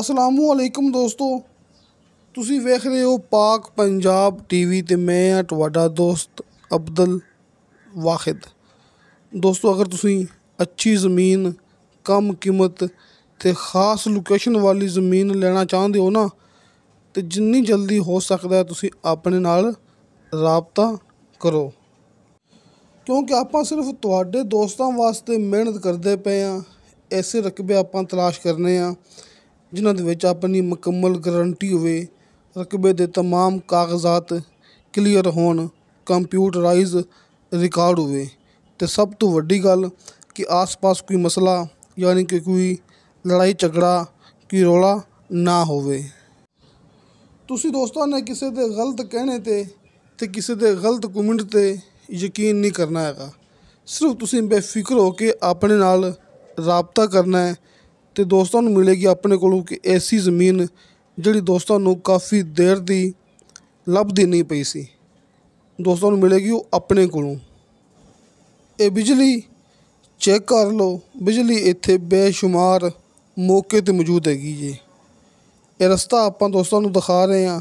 ਅਸਲਾਮੁਅਲੈਕਮ ਦੋਸਤੋ ਤੁਸੀਂ ਵੇਖ ਰਹੇ ਹੋ ਪਾਕ ਪੰਜਾਬ ਟੀਵੀ ਤੇ ਮੈਂ ਹਾਂ ਤੁਹਾਡਾ ਦੋਸਤ ਅਬਦਲ ਵਾਹਿਦ ਦੋਸਤੋ ਅਗਰ ਤੁਸੀਂ ਅੱਛੀ ਜ਼ਮੀਨ ਕਮ ਕੀਮਤ ਤੇ ਖਾਸ ਲੋਕੇਸ਼ਨ ਵਾਲੀ ਜ਼ਮੀਨ ਲੈਣਾ ਚਾਹੁੰਦੇ ਹੋ ਨਾ ਤੇ ਜਿੰਨੀ ਜਲਦੀ ਹੋ ਸਕਦਾ ਤੁਸੀਂ ਆਪਣੇ ਨਾਲ ਰਾਬਤਾ ਕਰੋ ਕਿਉਂਕਿ ਆਪਾਂ ਸਿਰਫ ਤੁਹਾਡੇ ਦੋਸਤਾਂ ਵਾਸਤੇ ਮਿਹਨਤ ਕਰਦੇ ਪਏ ਆ ਐਸੇ ਰਕਬੇ ਆਪਾਂ ਤਲਾਸ਼ ਕਰਨੇ ਆ ਜਿਨ੍ਹਾਂ ਦੇ ਵਿੱਚ ਆਪਣੀ ਮੁਕੰਮਲ ਗਰੰਟੀ ਹੋਵੇ ਰਕਬੇ ਦੇ तमाम ਕਾਗਜ਼ਾਤ ਕਲੀਅਰ ਹੋਣ ਕੰਪਿਊਟਰਾਈਜ਼ ਰਿਕਾਰਡ ਹੋਵੇ ਤੇ ਸਭ ਤੋਂ ਵੱਡੀ ਗੱਲ ਕਿ ਆਸ-ਪਾਸ ਕੋਈ ਮਸਲਾ ਯਾਨੀ ਕਿ ਕੋਈ ਲੜਾਈ ਝਗੜਾ ਕੀ ਰੋਲਾ ਨਾ ਹੋਵੇ ਤੁਸੀਂ ਦੋਸਤਾਂ ਨੇ ਕਿਸੇ ਦੇ ਗਲਤ ਕਹਿਣੇ ਤੇ ਤੇ ਕਿਸੇ ਦੇ ਗਲਤ ਕਮੈਂਟ ਤੇ ਯਕੀਨ ਨਹੀਂ ਕਰਨਾ ਹੈਗਾ ਸਿਰਫ ਤੁਸੀਂ ਬੇਫਿਕਰ ਹੋ ਕੇ ਆਪਣੇ ਨਾਲ ਰਾਬਤਾ ਕਰਨਾ ਹੈ ਤੇ ਦੋਸਤਾਂ ਨੂੰ ਮਿਲੇਗੀ ਆਪਣੇ ਕੋਲੋਂ ਕਿ ਐਸੀ ਜ਼ਮੀਨ ਜਿਹੜੀ ਦੋਸਤਾਂ ਨੂੰ ਕਾਫੀ ਦੇਰ ਦੀ ਲੱਭਦੀ ਨਹੀਂ ਪਈ ਸੀ ਦੋਸਤਾਂ ਨੂੰ ਮਿਲੇਗੀ ਉਹ ਆਪਣੇ ਕੋਲੋਂ ਇਹ ਬਿਜਲੀ ਚੈੱਕ ਕਰ ਲਓ ਬਿਜਲੀ ਇੱਥੇ ਬੇਸ਼ੁਮਾਰ ਮੌਕੇ ਤੇ ਮੌਜੂਦ ਹੈਗੀ ਜੀ ਇਹ ਰਸਤਾ ਆਪਾਂ ਦੋਸਤਾਂ ਨੂੰ ਦਿਖਾ ਰਹੇ ਆ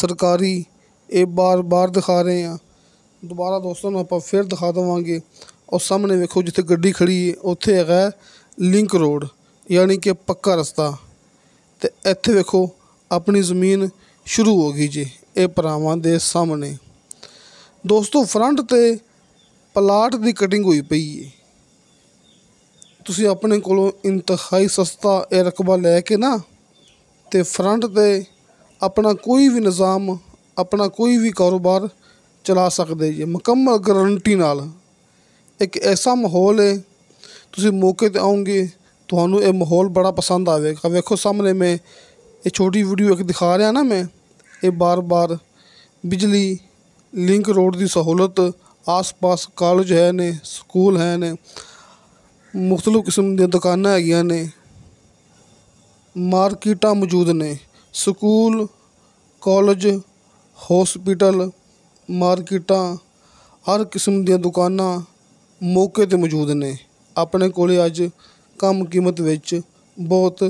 ਸਰਕਾਰੀ ਇਹ ਬਾਰ-ਬਾਰ ਦਿਖਾ ਰਹੇ ਆ ਦੁਬਾਰਾ ਦੋਸਤਾਂ ਨੂੰ ਆਪਾਂ ਫਿਰ ਦਿਖਾ ਦਵਾਂਗੇ ਔਰ ਸਾਹਮਣੇ ਵੇਖੋ ਜਿੱਥੇ ਗੱਡੀ ਖੜੀ ਹੈ ਉੱਥੇ ਹੈਗਾ ਲਿੰਕ ਰੋਡ ਯਾਨੀ ਕਿ ਪੱਕਾ ਰਸਤਾ ਤੇ ਇੱਥੇ ਵੇਖੋ ਆਪਣੀ ਜ਼ਮੀਨ ਸ਼ੁਰੂ ਹੋ ਗਈ ਜੀ ਇਹ ਭਰਾਵਾਂ ਦੇ ਸਾਹਮਣੇ ਦੋਸਤੋ ਫਰੰਟ ਤੇ ਪਲਾਟ ਦੀ ਕਟਿੰਗ ਹੋਈ ਪਈ ਹੈ ਤੁਸੀਂ ਆਪਣੇ ਕੋਲੋਂ ਇੰਤਹਾਈ ਸਸਤਾ ਇਹ ਰਕਬਾ ਲੈ ਕੇ ਨਾ ਤੇ ਫਰੰਟ ਤੇ ਆਪਣਾ ਕੋਈ ਵੀ ਨਿਜ਼ਾਮ ਆਪਣਾ ਕੋਈ ਵੀ ਕਾਰੋਬਾਰ ਚਲਾ ਸਕਦੇ ਜੀ ਮੁਕੰਮਲ ਗਾਰੰਟੀ ਨਾਲ ਇੱਕ ਐਸਾ ਮਾਹੌਲ ਹੈ ਤੁਸੀਂ ਮੌਕੇ ਤੇ ਆਉਂਗੇ ਤੁਹਾਨੂੰ ਇਹ ਮਾਹੌਲ ਬੜਾ ਪਸੰਦ ਆਵੇਗਾ ਵੇਖੋ ਸਾਹਮਣੇ ਮੈਂ ਇਹ ਛੋਟੀ ਵੀਡੀਓ ਇੱਕ ਦਿਖਾ ਰਿਹਾ ਨਾ ਮੈਂ ਇਹ ਬਾਰ-ਬਾਰ ਬਿਜਲੀ ਲਿੰਕ ਰੋਡ ਦੀ ਸਹੂਲਤ ਆਸ-ਪਾਸ ਕਾਲਜ ਹੈ ਨੇ ਸਕੂਲ ਹੈ ਨੇ ਮੁxtਲਫ ਕਿਸਮ ਦੀਆਂ ਦੁਕਾਨਾਂ ਹੈਗੀਆਂ ਨੇ ਮਾਰਕੀਟਾਂ ਮੌਜੂਦ ਨੇ ਸਕੂਲ ਕਾਲਜ ਹਸਪੀਟਲ ਮਾਰਕੀਟਾਂ ਹਰ ਕਿਸਮ ਦੀਆਂ ਦੁਕਾਨਾਂ ਮੌਕੇ ਤੇ ਮੌਜੂਦ ਨੇ ਆਪਣੇ ਕੋਲੇ ਅੱਜ ਕਮ ਕੀਮਤ ਵਿੱਚ ਬਹੁਤ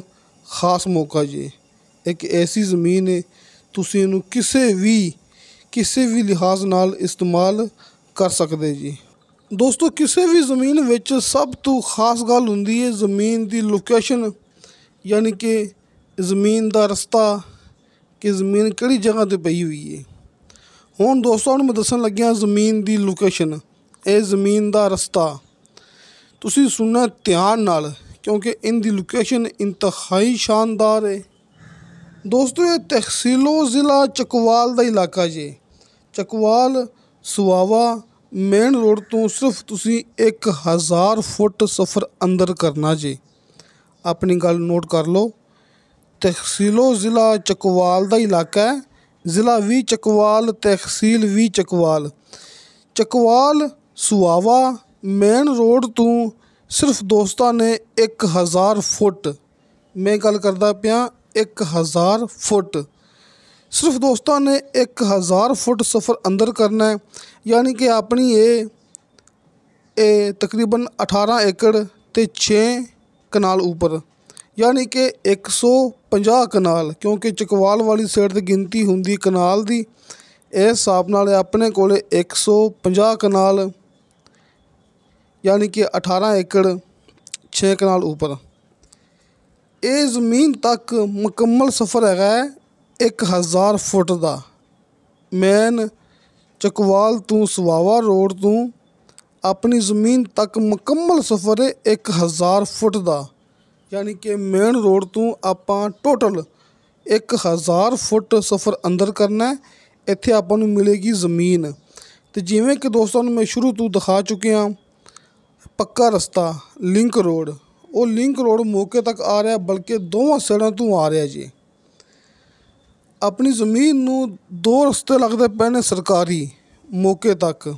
ਖਾਸ ਮੌਕਾ ਜੀ ਇੱਕ ਐਸੀ ਜ਼ਮੀਨ ਹੈ ਤੁਸੀਂ ਇਹਨੂੰ ਕਿਸੇ ਵੀ ਕਿਸੇ ਵੀ ਲਿਹਾਜ਼ ਨਾਲ ਇਸਤੇਮਾਲ ਕਰ ਸਕਦੇ ਜੀ ਦੋਸਤੋ ਕਿਸੇ ਵੀ ਜ਼ਮੀਨ ਵਿੱਚ ਸਭ ਤੋਂ ਖਾਸ ਗੱਲ ਹੁੰਦੀ ਹੈ ਜ਼ਮੀਨ ਦੀ ਲੋਕੇਸ਼ਨ ਯਾਨੀ ਕਿ ਜ਼ਮੀਨ ਦਾ ਰਸਤਾ ਕਿ ਜ਼ਮੀਨ ਕਿਹੜੀ ਜਗ੍ਹਾ ਤੇ ਪਈ ਹੋਈ ਹੈ ਹੁਣ ਦੋਸਤੋ ਹੁਣ ਮੈਂ ਦੱਸਣ ਲੱਗਿਆ ਜ਼ਮੀਨ ਦੀ ਲੋਕੇਸ਼ਨ ਇਹ ਜ਼ਮੀਨ ਦਾ ਰਸਤਾ ਤੁਸੀਂ ਸੁਣਨਾ ਧਿਆਨ ਨਾਲ ਕਿਉਂਕਿ ਇਨ ਦੀ ਲੋਕੇਸ਼ਨ ਇੰਤਹਾਈ ਸ਼ਾਨਦਾਰ ਹੈ ਦੋਸਤੋ ਇਹ ਤਹਿਸੀਲੋ ਜ਼ਿਲ੍ਹਾ ਚਕਵਾਲ ਦਾ ਇਲਾਕਾ ਜੇ ਚਕਵਾਲ ਸੁਆਵਾ ਮੇਨ ਰੋਡ ਤੋਂ ਸਿਰਫ ਤੁਸੀਂ 1000 ਫੁੱਟ ਸਫ਼ਰ ਅੰਦਰ ਕਰਨਾ ਜੇ ਆਪਣੀ ਗੱਲ ਨੋਟ ਕਰ ਲਓ ਤਹਿਸੀਲੋ ਜ਼ਿਲ੍ਹਾ ਚਕਵਾਲ ਦਾ ਇਲਾਕਾ ਹੈ ਜ਼ਿਲ੍ਹਾ ਵੀ ਚਕਵਾਲ ਤਹਿਸੀਲ ਵੀ ਚਕਵਾਲ ਚਕਵਾਲ ਸੁਆਵਾ ਮੇਨ ਰੋਡ ਤੋਂ ਸਿਰਫ ਦੋਸਤਾਂ ਨੇ 1000 ਫੁੱਟ ਮੈਂ ਗੱਲ ਕਰਦਾ ਪਿਆ 1000 ਫੁੱਟ ਸਿਰਫ ਦੋਸਤਾਂ ਨੇ 1000 ਫੁੱਟ ਸਫ਼ਰ ਅੰਦਰ ਕਰਨਾ ਹੈ ਯਾਨੀ ਕਿ ਆਪਣੀ ਇਹ ਇਹ ਤਕਰੀਬਨ 18 ਏਕੜ ਤੇ 6 ਕਨਾਲ ਉੱਪਰ ਯਾਨੀ ਕਿ 150 ਕਨਾਲ ਕਿਉਂਕਿ ਚਕਵਾਲ ਵਾਲੀ ਸਾਈਡ ਤੇ ਗਿਣਤੀ ਹੁੰਦੀ ਕਨਾਲ ਦੀ ਇਸ ਹਿਸਾਬ ਨਾਲ ਆਪਣੇ ਕੋਲੇ 150 ਕਨਾਲ ਯਾਨੀ ਕਿ 18 ਏਕੜ 6 ਕਨਾਲ ਉੱਪਰ ਇਹ ਜ਼ਮੀਨ ਤੱਕ ਮੁਕੰਮਲ ਸਫ਼ਰ ਹੈਗਾ 1000 ਫੁੱਟ ਦਾ ਮੈਨ ਚਕਵਾਲ ਤੋਂ ਸਵਾਵਾ ਰੋਡ ਤੋਂ ਆਪਣੀ ਜ਼ਮੀਨ ਤੱਕ ਮੁਕੰਮਲ ਸਫ਼ਰ ਹੈ 1000 ਫੁੱਟ ਦਾ ਯਾਨੀ ਕਿ ਮੇਨ ਰੋਡ ਤੋਂ ਆਪਾਂ ਟੋਟਲ 1000 ਫੁੱਟ ਸਫ਼ਰ ਅੰਦਰ ਕਰਨਾ ਇੱਥੇ ਆਪਾਂ ਨੂੰ ਮਿਲੇਗੀ ਜ਼ਮੀਨ ਤੇ ਜਿਵੇਂ ਕਿ ਦੋਸਤਾਂ ਨੂੰ ਮੈਂ ਸ਼ੁਰੂ ਤੋਂ ਦਿਖਾ ਚੁੱਕਿਆ ਪੱਕਾ ਰਸਤਾ ਲਿੰਕ ਰੋਡ ਉਹ ਲਿੰਕ ਰੋਡ ਮੋਕੇ ਤੱਕ ਆ ਰਿਹਾ ਬਲਕਿ ਦੋਵਾਂ ਸੜਾਂ ਤੋਂ ਆ ਰਿਹਾ ਜੀ ਆਪਣੀ ਜ਼ਮੀਨ ਨੂੰ ਦੋ ਰਸਤੇ ਲੱਗਦੇ ਪਏ ਨੇ ਸਰਕਾਰੀ ਮੋਕੇ ਤੱਕ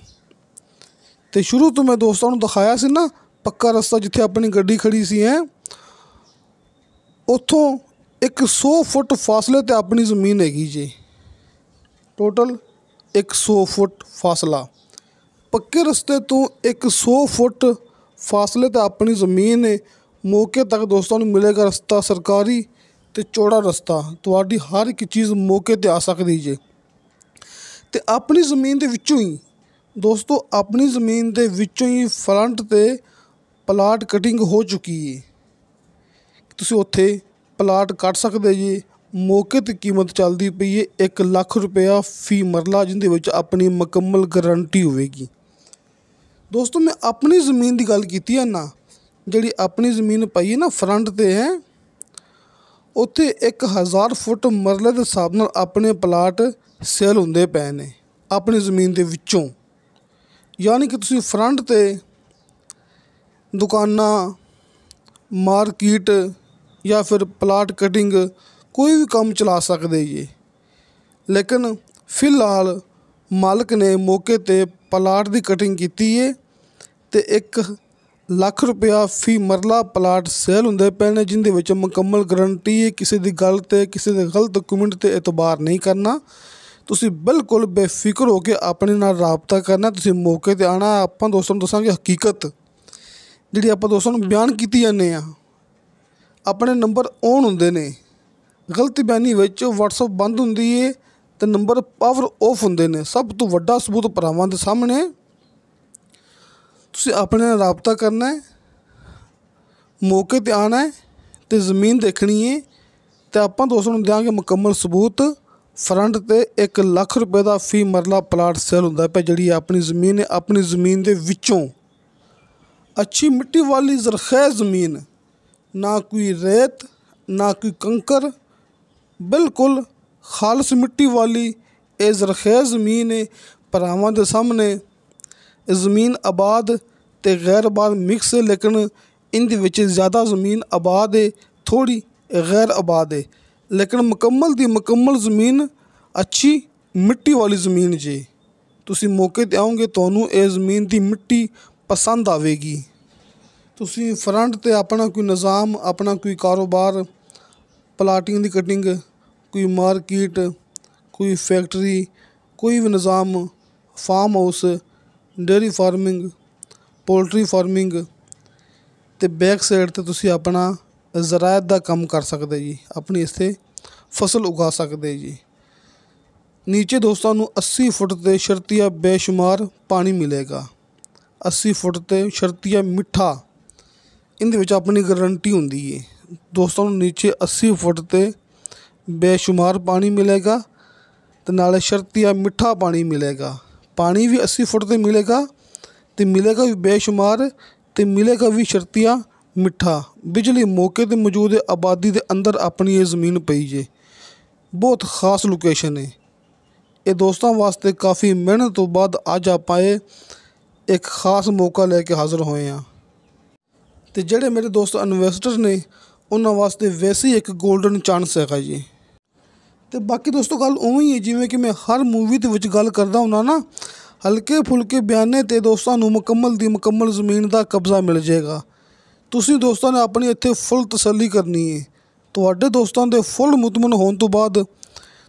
ਤੇ ਸ਼ੁਰੂ ਤੋਂ ਮੈਂ ਦੋਸਤਾਂ ਨੂੰ ਦਿਖਾਇਆ ਸੀ ਨਾ ਪੱਕਾ ਰਸਤਾ ਜਿੱਥੇ ਆਪਣੀ ਗੱਡੀ ਖੜੀ ਸੀ ਹੈ ਉੱਥੋਂ 100 ਫੁੱਟ ਫਾਸਲੇ ਤੇ ਆਪਣੀ ਜ਼ਮੀਨ ਹੈਗੀ ਜੀ ਟੋਟਲ 100 ਫੁੱਟ ਫਾਸਲਾ ਪੱਕੇ ਰਸਤੇ ਤੋਂ 100 ਫੁੱਟ ਫਾਸਲੇ ਤੇ ਆਪਣੀ ਜ਼ਮੀਨ ਨੇ ਮੌਕੇ ਤੱਕ ਦੋਸਤਾਂ ਨੂੰ ਮਿਲੇਗਾ ਰਸਤਾ ਸਰਕਾਰੀ ਤੇ ਚੌੜਾ ਰਸਤਾ ਤੁਹਾਡੀ ਹਰ ਇੱਕ ਚੀਜ਼ ਮੌਕੇ ਤੇ ਆ ਸਕਦੀ ਜੇ ਤੇ ਆਪਣੀ ਜ਼ਮੀਨ ਦੇ ਵਿੱਚੋਂ ਹੀ ਦੋਸਤੋ ਆਪਣੀ ਜ਼ਮੀਨ ਦੇ ਵਿੱਚੋਂ ਹੀ ਫਰੰਟ ਤੇ ਪਲਾਟ ਕਟਿੰਗ ਹੋ ਚੁੱਕੀ ਹੈ ਤੁਸੀਂ ਉੱਥੇ ਪਲਾਟ ਕੱਟ ਸਕਦੇ ਜੀ ਮੌਕੇ ਤੇ ਕੀਮਤ ਚੱਲਦੀ ਪਈ ਹੈ 1 ਲੱਖ ਰੁਪਇਆ ਫੀ ਮਰਲਾ ਜਿੰਦੇ ਵਿੱਚ ਆਪਣੀ ਮੁਕੰਮਲ ਗਾਰੰਟੀ ਹੋਵੇਗੀ ਦੋਸਤੋ ਮੈਂ ਆਪਣੀ ਜ਼ਮੀਨ ਦੀ ਗੱਲ ਕੀਤੀ ਹੈ ਨਾ ਜਿਹੜੀ ਆਪਣੀ ਜ਼ਮੀਨ ਪਈ ਹੈ ਨਾ ਫਰੰਟ ਤੇ ਹੈ ਉੱਥੇ 1000 ਫੁੱਟ ਮਰਲੇ ਦੇ ਹਿਸਾਬ ਨਾਲ ਆਪਣੇ ਪਲਾਟ ਸੇਲ ਹੁੰਦੇ ਪਏ ਨੇ ਆਪਣੀ ਜ਼ਮੀਨ ਦੇ ਵਿੱਚੋਂ ਯਾਨੀ ਕਿ ਤੁਸੀਂ ਫਰੰਟ ਤੇ ਦੁਕਾਨਾਂ ਮਾਰਕੀਟ ਜਾਂ ਫਿਰ ਪਲਾਟ ਕਟਿੰਗ ਕੋਈ ਵੀ ਕੰਮ ਚਲਾ ਸਕਦੇ ਜੀ ਲੇਕਿਨ ਫਿਲਹਾਲ ਮਾਲਕ ਨੇ ਮੌਕੇ ਤੇ ਪਲਾਟ ਦੀ ਕਟਿੰਗ ਕੀਤੀ ਏ ਤੇ ਇੱਕ ਲੱਖ ਰੁਪਇਆ ਫੀ ਮਰਲਾ ਪਲਾਟ ਸੇਲ ਹੁੰਦੇ ਪਏ ਨੇ ਜਿੰਦੇ ਵਿੱਚ ਮੁਕੰਮਲ ਗਰੰਟੀ ਹੈ ਕਿਸੇ ਦੀ ਗੱਲ 'ਤੇ ਕਿਸੇ ਦੇ ਗਲਤ ਕਮੈਂਟ 'ਤੇ ਇਤਬਾਰ ਨਹੀਂ ਕਰਨਾ ਤੁਸੀਂ ਬਿਲਕੁਲ ਬੇਫਿਕਰ ਹੋ ਕੇ ਆਪਣੇ ਨਾਲ ਰਾਬਤਾ ਕਰਨਾ ਤੁਸੀਂ ਮੌਕੇ 'ਤੇ ਆਣਾ ਆਪਾਂ ਦੋਸਤਾਂ ਨੂੰ ਦੱਸਾਂਗੇ ਹਕੀਕਤ ਜਿਹੜੀ ਆਪਾਂ ਦੋਸਤਾਂ ਨੂੰ ਬਿਆਨ ਕੀਤੀ ਜਾਂਦੇ ਆ ਆਪਣੇ ਨੰਬਰ ਔਨ ਹੁੰਦੇ ਨੇ ਗਲਤੀ ਬਿਆਨੀ ਵਿੱਚ WhatsApp ਬੰਦ ਹੁੰਦੀ ਏ ਤੇ ਨੰਬਰ ਪਾਵਰ ਆਫ ਹੁੰਦੇ ਨੇ ਸਭ ਤੋਂ ਵੱਡਾ ਸਬੂਤ ਪਰਾਵਾਂ ਦੇ ਸਾਹਮਣੇ ਤੁਸੀਂ ਆਪਣੇ ਨਾਲ ਰابطਾ ਕਰਨਾ ਹੈ ਮੌਕੇ ਤੇ ਆਣਾ ਹੈ ਤੇ ਜ਼ਮੀਨ ਦੇਖਣੀ ਹੈ ਤੇ ਆਪਾਂ ਦੋਸਤਾਂ ਨੂੰ ਦਿਆਂਗੇ ਮੁਕੰਮਲ ਸਬੂਤ ਫਰੰਟ ਤੇ 1 ਲੱਖ ਰੁਪਏ ਦਾ ਫੀ ਮਰਲਾ ਪਲਾਟ ਸੇਲ ਹੁੰਦਾ ਹੈ ਪਰ ਜਿਹੜੀ ਆਪਣੀ ਜ਼ਮੀਨ ਹੈ ਆਪਣੀ ਜ਼ਮੀਨ ਦੇ ਵਿੱਚੋਂ ਅੱਛੀ ਮਿੱਟੀ ਵਾਲੀ ਜ਼ਰਖੇਜ਼ ਜ਼ਮੀਨ ਨਾ ਕੋਈ ਰੇਤ ਨਾ ਕੋਈ ਕੰਕਰ ਬਿਲਕੁਲ ਖਾਲਸ ਮਿੱਟੀ ਵਾਲੀ ਇਹ ਜ਼ਰਖੇਜ਼ ਜ਼ਮੀਨ ਹੈ ਪਰਾਵਾਂ ਦੇ ਸਾਹਮਣੇ ਜ਼ਮੀਨ ਆਬਾਦ ਤੇ ਗੈਰ ਆਬਾਦ ਮਿਕਸ ਹੈ ਲੇਕਿਨ ਇੰਦੇ ਵਿੱਚ ਜ਼ਿਆਦਾ ਜ਼ਮੀਨ ਆਬਾਦ ਹੈ ਥੋੜੀ ਗੈਰ ਆਬਾਦ ਹੈ ਲੇਕਿਨ ਮੁਕੰਮਲ ਦੀ ਮੁਕੰਮਲ ਜ਼ਮੀਨ ਅੱਛੀ ਮਿੱਟੀ ਵਾਲੀ ਜ਼ਮੀਨ ਜੇ ਤੁਸੀਂ ਮੌਕੇ ਤੇ ਆਉਂਗੇ ਤੁਹਾਨੂੰ ਇਹ ਜ਼ਮੀਨ ਦੀ ਮਿੱਟੀ ਪਸੰਦ ਆਵੇਗੀ ਤੁਸੀਂ ਫਰੰਟ ਤੇ ਆਪਣਾ ਕੋਈ ਨਿਜ਼ਾਮ ਆਪਣਾ ਕੋਈ ਕਾਰੋਬਾਰ ਪਲਾਟਿੰਗ ਦੀ ਕਟਿੰਗ ਕੋਈ ਮਾਰਕੀਟ ਕੋਈ ਫੈਕਟਰੀ ਕੋਈ ਵੀ ਨਿਜ਼ਾਮ farm house dairy farming poultry farming ਤੇ ਬੈਕ ਸਾਈਡ 'ਤੇ ਤੁਸੀਂ ਆਪਣਾ ਜ਼ਰਾਇਤ ਦਾ ਕੰਮ ਕਰ ਸਕਦੇ ਜੀ ਆਪਣੀ ਇਸੇ ਫਸਲ ਉਗਾ ਸਕਦੇ ਜੀ ਨੀਚੇ ਦੋਸਤਾਂ ਨੂੰ 80 ਫੁੱਟ ਤੇ ਸ਼ਰਤੀਆ ਬੇਸ਼ੁਮਾਰ ਪਾਣੀ ਮਿਲੇਗਾ 80 ਫੁੱਟ ਤੇ ਸ਼ਰਤੀਆ ਮਿੱਠਾ ਇਹਦੇ ਵਿੱਚ ਆਪਣੀ ਗਾਰੰਟੀ ਹੁੰਦੀ ਹੈ ਦੋਸਤਾਂ ਨੂੰ ਨੀਚੇ 80 ਫੁੱਟ ਤੇ ਬੇਸ਼ੁਮਾਰ ਪਾਣੀ ਮਿਲੇਗਾ ਤੇ ਨਾਲੇ ਸ਼ਰਤੀਆ ਮਿੱਠਾ ਪਾਣੀ ਮਿਲੇਗਾ ਪਾਣੀ ਵੀ 80 ਫੁੱਟ ਤੇ ਮਿਲੇਗਾ ਤੇ ਮਿਲੇਗਾ ਵੀ ਬੇਸ਼ੁਮਾਰ ਤੇ ਮਿਲੇਗਾ ਵੀ ਸ਼ਰਤੀਆਂ ਮਿੱਠਾ ਬਿਜਲੀ ਮੌਕੇ ਤੇ ਮੌਜੂਦ ਆਬਾਦੀ ਦੇ ਅੰਦਰ ਆਪਣੀ ਇਹ ਜ਼ਮੀਨ ਪਈ ਜੇ ਬਹੁਤ ਖਾਸ ਲੋਕੇਸ਼ਨ ਹੈ ਇਹ ਦੋਸਤਾਂ ਵਾਸਤੇ ਕਾਫੀ ਮਿਹਨਤ ਤੋਂ ਬਾਅਦ ਅੱਜ ਆਪਾਂ ਪਾਏ ਇੱਕ ਖਾਸ ਮੌਕਾ ਲੈ ਕੇ ਹਾਜ਼ਰ ਹੋਏ ਆ ਤੇ ਜਿਹੜੇ ਮੇਰੇ ਦੋਸਤ ਇਨਵੈਸਟਰ ਨੇ ਉਹਨਾਂ ਵਾਸਤੇ ਵੈਸੇ ਹੀ ਇੱਕ 골ਡਨ ਚਾਂਸ ਹੈਗਾ ਜੀ ਤੇ ਬਾਕੀ ਦੋਸਤੋ ਗੱਲ ਉਵੇਂ ਹੀ ਹੈ ਜਿਵੇਂ ਕਿ ਮੈਂ ਹਰ ਮੂਵੀ ਦੇ ਵਿੱਚ ਗੱਲ ਕਰਦਾ ਹੁੰਦਾ ਨਾ ਹਲਕੇ ਫੁਲਕੇ ਬਿਆਨੇ ਤੇ ਦੋਸਤਾਂ ਨੂੰ ਮੁਕੰਮਲ ਦੀ ਮੁਕੰਮਲ ਜ਼ਮੀਨ ਦਾ ਕਬਜ਼ਾ ਮਿਲ ਜਾਏਗਾ ਤੁਸੀਂ ਦੋਸਤਾਂ ਨੇ ਆਪਣੀ ਇੱਥੇ ਫੁੱਲ ਤਸੱਲੀ ਕਰਨੀ ਹੈ ਤੁਹਾਡੇ ਦੋਸਤਾਂ ਦੇ ਫੁੱਲ ਮੁਤਮਨ ਹੋਣ ਤੋਂ ਬਾਅਦ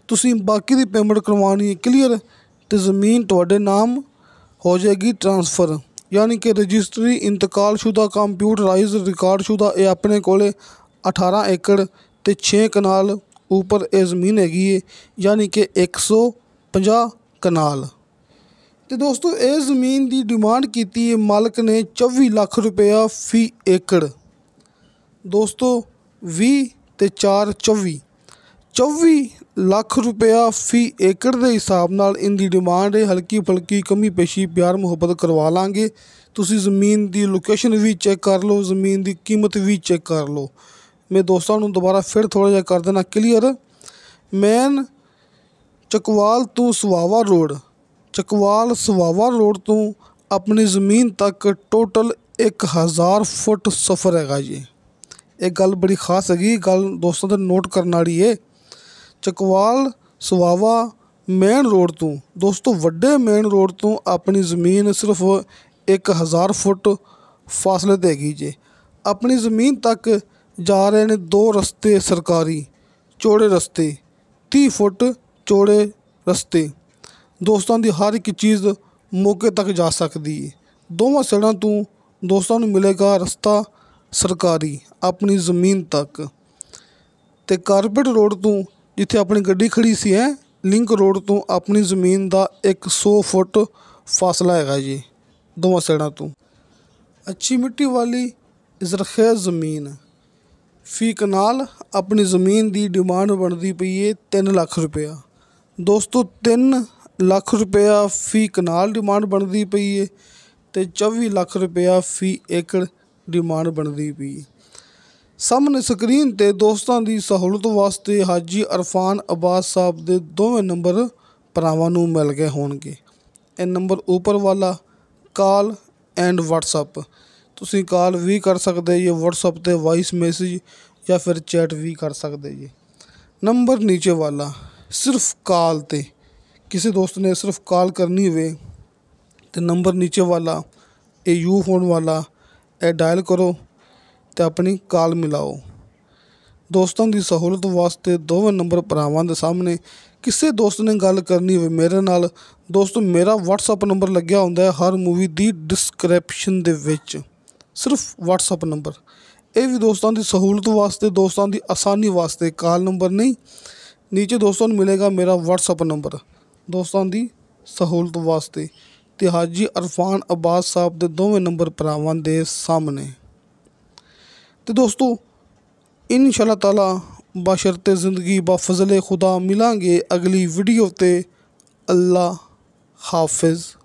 ਤੁਸੀਂ ਬਾਕੀ ਦੀ ਪੇਮੈਂਟ ਕਰਵਾਉਣੀ ਹੈ ਕਲੀਅਰ ਤੇ ਜ਼ਮੀਨ ਤੁਹਾਡੇ ਨਾਮ ਹੋ ਜਾਏਗੀ ਟ੍ਰਾਂਸਫਰ ਯਾਨੀ ਕਿ ਰਜਿਸਟਰੀ ਇੰਤਕਾਲਸ਼ੁਦਾ ਕੰਪਿਊਟਰਾਈਜ਼ਡ ਰਿਕਾਰਡਸ਼ੁਦਾ ਇਹ ਆਪਣੇ ਕੋਲੇ 18 ਏਕੜ ਤੇ 6 ਕਨਾਲ ਉੱਪਰ ਇਹ ਜ਼ਮੀਨ ਹੈਗੀ ਹੈ ਯਾਨੀ ਕਿ 150 ਕਨਾਲ ਤੇ ਦੋਸਤੋ ਇਹ ਜ਼ਮੀਨ ਦੀ ਡਿਮਾਂਡ ਕੀਤੀ ਹੈ ਮਾਲਕ ਨੇ 24 ਲੱਖ ਰੁਪਇਆ ਫੀ ਏਕੜ ਦੋਸਤੋ 20 ਤੇ 4 24 24 ਲੱਖ ਰੁਪਇਆ ਫੀ ਏਕੜ ਦੇ ਹਿਸਾਬ ਨਾਲ ਇੰਦੀ ਡਿਮਾਂਡ ਹੈ ਹਲਕੀ ਫਲਕੀ ਕਮੀ ਪੇਸ਼ੀ ਪਿਆਰ ਮੁਹੱਬਤ ਕਰਵਾ ਲਾਂਗੇ ਤੁਸੀਂ ਜ਼ਮੀਨ ਦੀ ਲੋਕੇਸ਼ਨ ਵੀ ਚੈੱਕ ਕਰ ਲਓ ਜ਼ਮੀਨ ਦੀ ਕੀਮਤ ਵੀ ਚੈੱਕ ਕਰ ਲਓ ਮੇਰੇ ਦੋਸਤਾਂ ਨੂੰ ਦੁਬਾਰਾ ਫਿਰ ਥੋੜਾ ਜਿਹਾ ਕਰ ਦੇਣਾ ਕਲੀਅਰ ਮੈਨ ਚਕਵਾਲ ਤੋਂ ਸੁਵਾਵਾ ਰੋਡ ਚਕਵਾਲ ਸੁਵਾਵਾ ਰੋਡ ਤੋਂ ਆਪਣੀ ਜ਼ਮੀਨ ਤੱਕ ਟੋਟਲ 1000 ਫੁੱਟ ਸਫ਼ਰ ਹੈਗਾ ਜੀ ਇਹ ਗੱਲ ਬੜੀ ਖਾਸ ਹੈਗੀ ਗੱਲ ਦੋਸਤਾਂ ਤੇ ਨੋਟ ਕਰਨ ਵਾਲੀ ਏ ਚਕਵਾਲ ਸੁਵਾਵਾ ਮੇਨ ਰੋਡ ਤੋਂ ਦੋਸਤੋ ਵੱਡੇ ਮੇਨ ਰੋਡ ਤੋਂ ਆਪਣੀ ਜ਼ਮੀਨ ਸਿਰਫ 1000 ਫੁੱਟ ਫਾਸਲੇ ਤੇ ਹੈਗੀ ਜੀ ਆਪਣੀ ਜ਼ਮੀਨ ਤੱਕ ਜਾ ਰਹੇ ਨੇ ਦੋ ਰਸਤੇ ਸਰਕਾਰੀ ਚੌੜੇ ਰਸਤੇ 30 ਫੁੱਟ ਚੌੜੇ ਰਸਤੇ ਦੋਸਤਾਂ ਦੀ ਹਰ ਇੱਕ ਚੀਜ਼ ਮੌਕੇ ਤੱਕ ਜਾ ਸਕਦੀ ਹੈ ਦੋਵਾਂ ਸੜਾਂ ਤੋਂ ਦੋਸਤਾਂ ਨੂੰ ਮਿਲੇਗਾ ਰਸਤਾ ਸਰਕਾਰੀ ਆਪਣੀ ਜ਼ਮੀਨ ਤੱਕ ਤੇ ਕਾਰਪਟ ਰੋਡ ਤੋਂ ਜਿੱਥੇ ਆਪਣੀ ਗੱਡੀ ਖੜੀ ਸੀ ਹੈ ਲਿੰਕ ਰੋਡ ਤੋਂ ਆਪਣੀ ਜ਼ਮੀਨ ਦਾ 100 ਫੁੱਟ ਫਾਸਲਾ ਹੈਗਾ ਜੀ ਦੋਵਾਂ ਸੜਾਂ ਤੋਂ ਅੱਛੀ ਮਿੱਟੀ ਵਾਲੀ ਇਜ਼ਰਖੇ ਜ਼ਮੀਨ ਫੀ ਕਨਾਲ ਆਪਣੀ ਜ਼ਮੀਨ ਦੀ ਡਿਮਾਂਡ ਬਣਦੀ ਪਈ ਏ 3 ਲੱਖ ਰੁਪਇਆ ਦੋਸਤੋ 3 ਲੱਖ ਰੁਪਇਆ ਫੀ ਕਨਾਲ ਡਿਮਾਂਡ ਬਣਦੀ ਪਈ ਏ ਤੇ 24 ਲੱਖ ਰੁਪਇਆ ਫੀ ਏਕੜ ਡਿਮਾਂਡ ਬਣਦੀ ਪਈ ਸਾਹਮਣੇ ਸਕਰੀਨ ਤੇ ਦੋਸਤਾਂ ਦੀ ਸਹੂਲਤ ਵਾਸਤੇ ਹਾਜੀ ਅਰਫਾਨ ਅਬਾਸ ਸਾਹਿਬ ਦੇ ਦੋਵੇਂ ਨੰਬਰ ਭਰਾਵਾਂ ਨੂੰ ਮਿਲ ਗਏ ਹੋਣਗੇ ਇਹ ਨੰਬਰ ਉੱਪਰ ਵਾਲਾ ਕਾਲ ਐਂਡ WhatsApp ਤੁਸੀਂ ਕਾਲ ਵੀ ਕਰ ਸਕਦੇ ਜੀ WhatsApp ਤੇ ਵਾਇਸ ਮੈਸੇਜ ਜਾਂ ਫਿਰ ਚੈਟ ਵੀ ਕਰ ਸਕਦੇ ਜੀ ਨੰਬਰ نیچے ਵਾਲਾ ਸਿਰਫ ਕਾਲ ਤੇ ਕਿਸੇ ਦੋਸਤ ਨੇ ਸਿਰਫ ਕਾਲ ਕਰਨੀ ਹੋਵੇ ਤੇ ਨੰਬਰ نیچے ਵਾਲਾ ਇਹ ਯੂ ਫੋਨ ਵਾਲਾ ਇਹ ਡਾਇਲ ਕਰੋ ਤੇ ਆਪਣੀ ਕਾਲ ਮਿਲਾਓ ਦੋਸਤਾਂ ਦੀ ਸਹੂਲਤ ਵਾਸਤੇ ਦੋਵੇਂ ਨੰਬਰ ਭਰਾਵਾਂ ਦੇ ਸਾਹਮਣੇ ਕਿਸੇ ਦੋਸਤ ਨੇ ਗੱਲ ਕਰਨੀ ਹੋਵੇ ਮੇਰੇ ਨਾਲ ਦੋਸਤੋ ਮੇਰਾ WhatsApp ਨੰਬਰ ਲੱਗਿਆ ਹੁੰਦਾ ਹੈ ਹਰ ਮੂਵੀ ਦੀ ਡਿਸਕ੍ਰਿਪਸ਼ਨ ਦੇ ਵਿੱਚ ਸਿਰਫ WhatsApp ਨੰਬਰ ਇਹ ਵੀ ਦੋਸਤਾਂ ਦੀ ਸਹੂਲਤ ਵਾਸਤੇ ਦੋਸਤਾਂ ਦੀ ਆਸਾਨੀ ਵਾਸਤੇ ਕਾਲ ਨੰਬਰ ਨਹੀਂ ਨੀਚੇ ਦੋਸਤਾਂ ਨੂੰ ਮਿਲੇਗਾ ਮੇਰਾ WhatsApp ਨੰਬਰ ਦੋਸਤਾਂ ਦੀ ਸਹੂਲਤ ਵਾਸਤੇ ਤੇ ਹਾਜੀ ਅਰਫਾਨ ਅਬਾਸ ਸਾਹਿਬ ਦੇ ਦੋਵੇਂ ਨੰਬਰ ਭਰਾਵਾਂ ਦੇ ਸਾਹਮਣੇ ਤੇ ਦੋਸਤੋ ਇਨਸ਼ਾਅੱਲਾ ਤਾਲਾ ਬਸ਼ਰਤੇ ਜ਼ਿੰਦਗੀ ਬਾ ਫਜ਼ਲੇ ਖੁਦਾ ਮਿਲਾਂਗੇ ਅਗਲੀ ਵੀਡੀਓ ਤੇ ਅੱਲਾ ਹਾਫਿਜ਼